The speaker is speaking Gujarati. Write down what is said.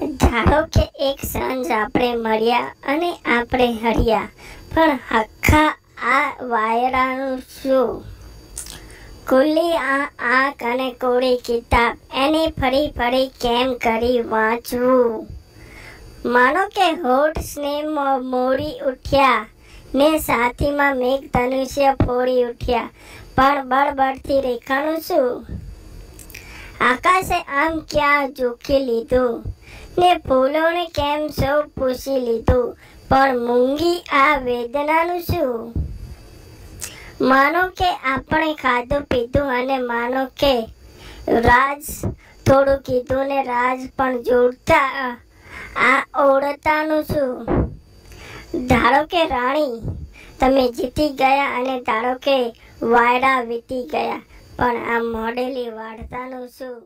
ધારો કે એક સાંજ આપણે મળ્યા અને આપણે હર્યા પણ આખા આ વાયરાનું શું ખુલ્લી આ આંખ અને કોળી કિતાબ એને ફરી ફરી કેમ કરી વાંચવું માનો કે હોઠ મોડી ઉઠ્યા ને સાથીમાં મેઘ ધનુષ્ય ફોડી ઉઠ્યા પણ બળબડથી રેખાણું શું પાસે આમ ક્યાં જોખી લીધું ને ફૂલોને કેમ સૌ પૂછી લીધું પણ મૂંગી આ વેદનાનું શું માનો કે આપણે ખાધું પીધું અને માનો કે રાજ થોડું કીધું ને રાજ પણ જોડતા આ ઓળતાનું શું ધારો કે રાણી તમે જીતી ગયા અને ધારો કે વાયડા વીતી ગયા પણ આ મોડેલી વાળતાનું શું